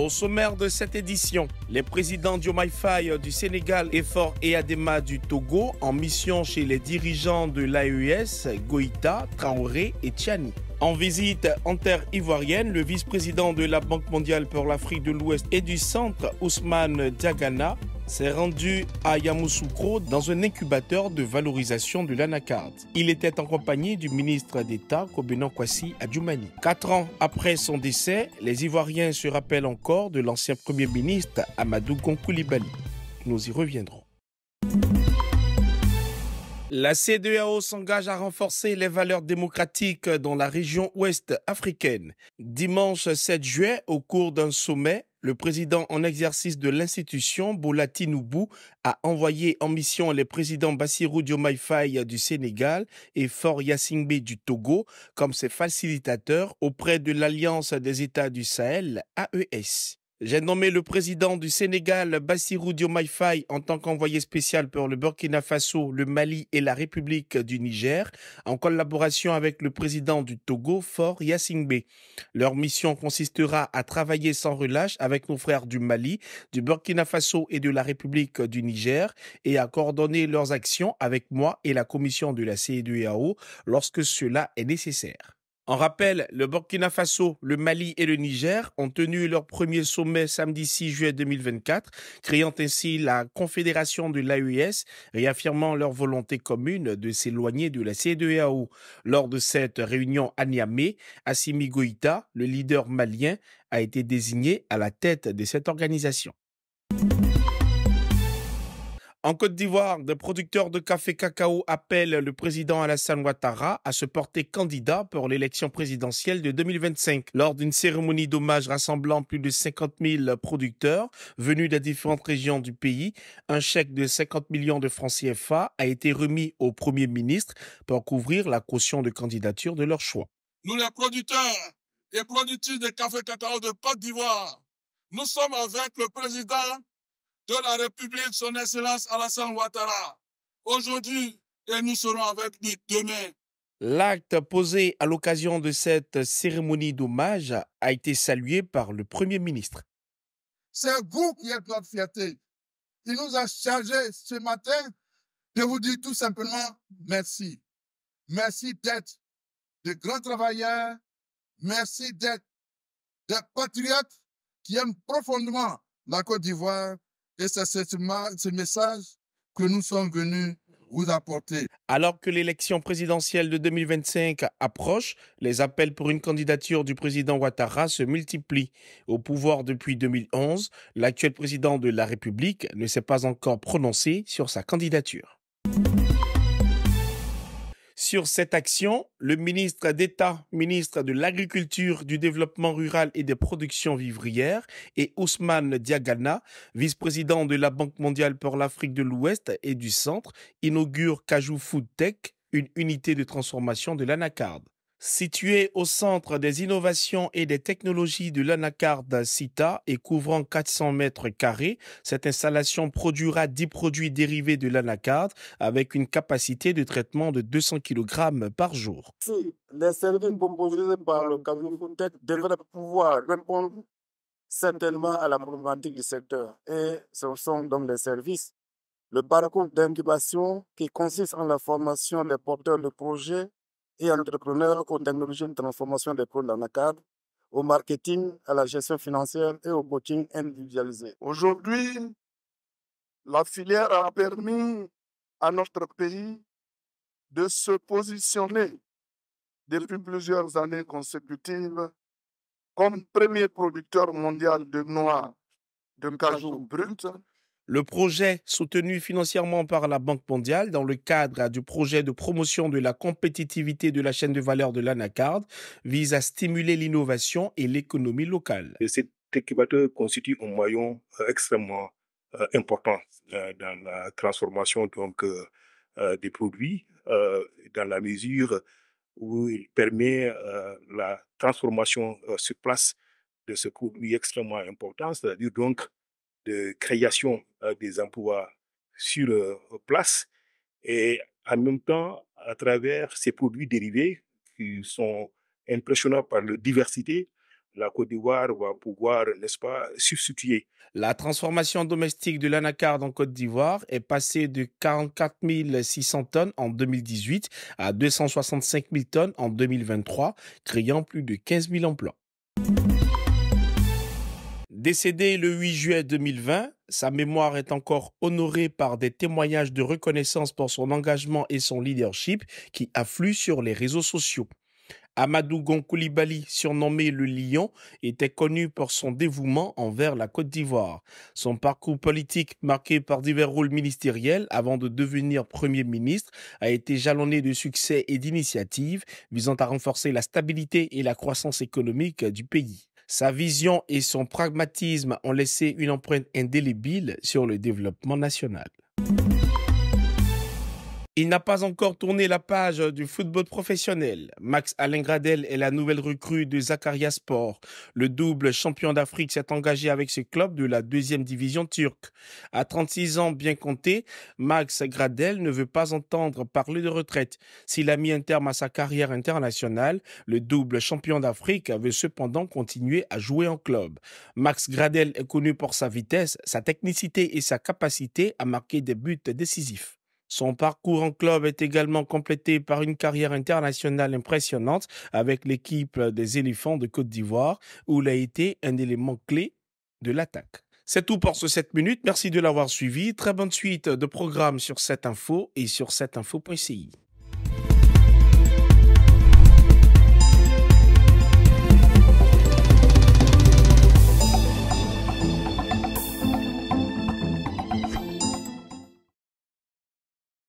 Au sommaire de cette édition, les présidents du Faye du Sénégal et Adema du Togo en mission chez les dirigeants de l'AES, Goïta, Traoré et Tchani. En visite en terre ivoirienne, le vice-président de la Banque mondiale pour l'Afrique de l'Ouest et du Centre, Ousmane Diagana, s'est rendu à Yamoussoukro dans un incubateur de valorisation de l'anacarde. Il était en compagnie du ministre d'État Kobenan Kwasi Adjoumani. Quatre ans après son décès, les Ivoiriens se rappellent encore de l'ancien Premier ministre Amadou Coulibaly. Nous y reviendrons. La CEDEAO s'engage à renforcer les valeurs démocratiques dans la région ouest africaine. Dimanche 7 juillet, au cours d'un sommet, le président en exercice de l'institution, Bola Tinubu, a envoyé en mission les présidents Bassirou Diomaye Faye du Sénégal et Fort Yassingbe du Togo comme ses facilitateurs auprès de l'Alliance des États du Sahel, AES. J'ai nommé le président du Sénégal, Bassirou Diomaye en tant qu'envoyé spécial pour le Burkina Faso, le Mali et la République du Niger, en collaboration avec le président du Togo, Fort Yassingbe. Leur mission consistera à travailler sans relâche avec nos frères du Mali, du Burkina Faso et de la République du Niger et à coordonner leurs actions avec moi et la commission de la CEDEAO e lorsque cela est nécessaire. En rappel, le Burkina Faso, le Mali et le Niger ont tenu leur premier sommet samedi 6 juillet 2024, créant ainsi la Confédération de l'AES, réaffirmant leur volonté commune de s'éloigner de la CEDEAO. Lors de cette réunion à Niamey, Assimi Goïta, le leader malien, a été désigné à la tête de cette organisation. En Côte d'Ivoire, des producteurs de café cacao appellent le président Alassane Ouattara à se porter candidat pour l'élection présidentielle de 2025. Lors d'une cérémonie d'hommage rassemblant plus de 50 000 producteurs venus des différentes régions du pays, un chèque de 50 millions de francs CFA a été remis au Premier ministre pour couvrir la caution de candidature de leur choix. Nous les producteurs et productrices de café cacao de Côte d'Ivoire, nous sommes avec le président de la République, son Excellence Alassane Ouattara, aujourd'hui et nous serons avec lui demain. L'acte posé à l'occasion de cette cérémonie d'hommage a été salué par le Premier ministre. C'est vous qui êtes notre fierté. Il nous a chargé ce matin de vous dire tout simplement merci. Merci d'être de grands travailleurs. Merci d'être des patriotes qui aiment profondément la Côte d'Ivoire et c'est ce message que nous sommes venus vous apporter. Alors que l'élection présidentielle de 2025 approche, les appels pour une candidature du président Ouattara se multiplient. Au pouvoir depuis 2011, l'actuel président de la République ne s'est pas encore prononcé sur sa candidature. Sur cette action, le ministre d'État, ministre de l'Agriculture, du Développement rural et des productions vivrières, et Ousmane Diagana, vice-président de la Banque mondiale pour l'Afrique de l'Ouest et du Centre, inaugurent Cajou Food Tech, une unité de transformation de l'anacarde. Situé au centre des innovations et des technologies de l'Anacard CITA et couvrant 400 mètres carrés, cette installation produira 10 produits dérivés de l'Anacard avec une capacité de traitement de 200 kg par jour. les services proposés par le cabinet devraient pouvoir répondre certainement à la problématique du secteur, et ce sont donc les services, le parcours d'incubation qui consiste en la formation des porteurs de projets et entrepreneurs aux technologies de transformation des la d'anacarde, au marketing, à la gestion financière et au coaching individualisé. Aujourd'hui, la filière a permis à notre pays de se positionner depuis plusieurs années consécutives comme premier producteur mondial de noix de cajou brut le projet, soutenu financièrement par la Banque mondiale dans le cadre du projet de promotion de la compétitivité de la chaîne de valeur de l'ANACARD, vise à stimuler l'innovation et l'économie locale. cet incubateur constitue un moyen euh, extrêmement euh, important euh, dans la transformation donc, des produits, dans la mesure où il permet la transformation sur place de ce produit extrêmement important, c'est-à-dire donc de création euh, des emplois sur euh, place et en même temps, à travers ces produits dérivés qui sont impressionnants par leur diversité, la Côte d'Ivoire va pouvoir, n'est-ce pas, substituer. La transformation domestique de l'anacarde en Côte d'Ivoire est passée de 44 600 tonnes en 2018 à 265 000 tonnes en 2023, créant plus de 15 000 emplois. Décédé le 8 juillet 2020, sa mémoire est encore honorée par des témoignages de reconnaissance pour son engagement et son leadership qui affluent sur les réseaux sociaux. Amadou Gonkoulibaly, surnommé le Lion, était connu pour son dévouement envers la Côte d'Ivoire. Son parcours politique, marqué par divers rôles ministériels avant de devenir Premier ministre, a été jalonné de succès et d'initiatives visant à renforcer la stabilité et la croissance économique du pays. Sa vision et son pragmatisme ont laissé une empreinte indélébile sur le développement national. Il n'a pas encore tourné la page du football professionnel. Max Alain Gradel est la nouvelle recrue de Zakaria Sport. Le double champion d'Afrique s'est engagé avec ce club de la deuxième division turque. À 36 ans bien compté, Max Gradel ne veut pas entendre parler de retraite. S'il a mis un terme à sa carrière internationale, le double champion d'Afrique veut cependant continuer à jouer en club. Max Gradel est connu pour sa vitesse, sa technicité et sa capacité à marquer des buts décisifs. Son parcours en club est également complété par une carrière internationale impressionnante avec l'équipe des éléphants de Côte d'Ivoire, où il a été un élément clé de l'attaque. C'est tout pour ce 7 minutes. Merci de l'avoir suivi. Très bonne suite de programme sur cette info et sur cette